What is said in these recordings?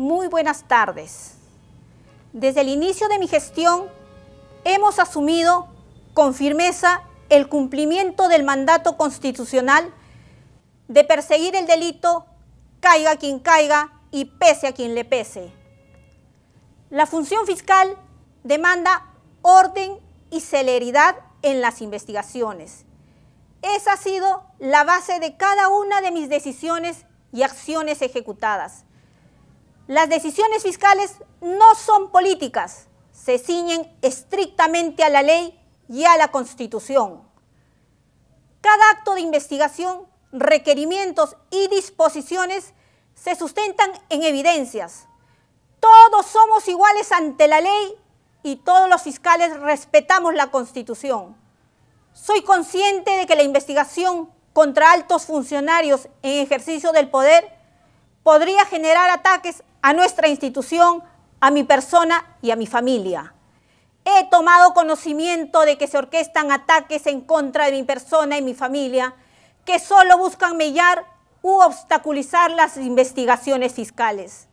Muy buenas tardes. Desde el inicio de mi gestión hemos asumido con firmeza el cumplimiento del mandato constitucional de perseguir el delito caiga quien caiga y pese a quien le pese. La función fiscal demanda orden y celeridad en las investigaciones. Esa ha sido la base de cada una de mis decisiones y acciones ejecutadas. Las decisiones fiscales no son políticas, se ciñen estrictamente a la ley y a la Constitución. Cada acto de investigación, requerimientos y disposiciones se sustentan en evidencias. Todos somos iguales ante la ley y todos los fiscales respetamos la Constitución. Soy consciente de que la investigación contra altos funcionarios en ejercicio del poder podría generar ataques a nuestra institución, a mi persona y a mi familia. He tomado conocimiento de que se orquestan ataques en contra de mi persona y mi familia, que solo buscan mellar u obstaculizar las investigaciones fiscales.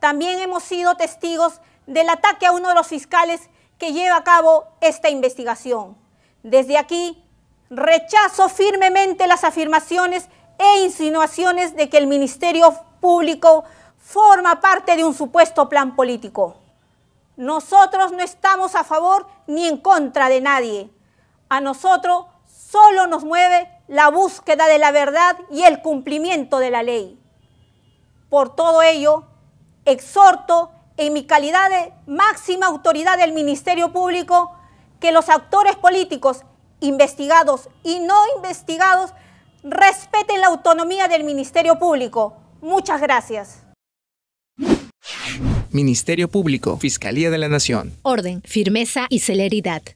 También hemos sido testigos del ataque a uno de los fiscales que lleva a cabo esta investigación. Desde aquí, rechazo firmemente las afirmaciones e insinuaciones de que el Ministerio público forma parte de un supuesto plan político. Nosotros no estamos a favor ni en contra de nadie. A nosotros solo nos mueve la búsqueda de la verdad y el cumplimiento de la ley. Por todo ello, exhorto en mi calidad de máxima autoridad del Ministerio Público que los actores políticos investigados y no investigados respeten la autonomía del Ministerio Público Muchas gracias. Ministerio Público, Fiscalía de la Nación. Orden, firmeza y celeridad.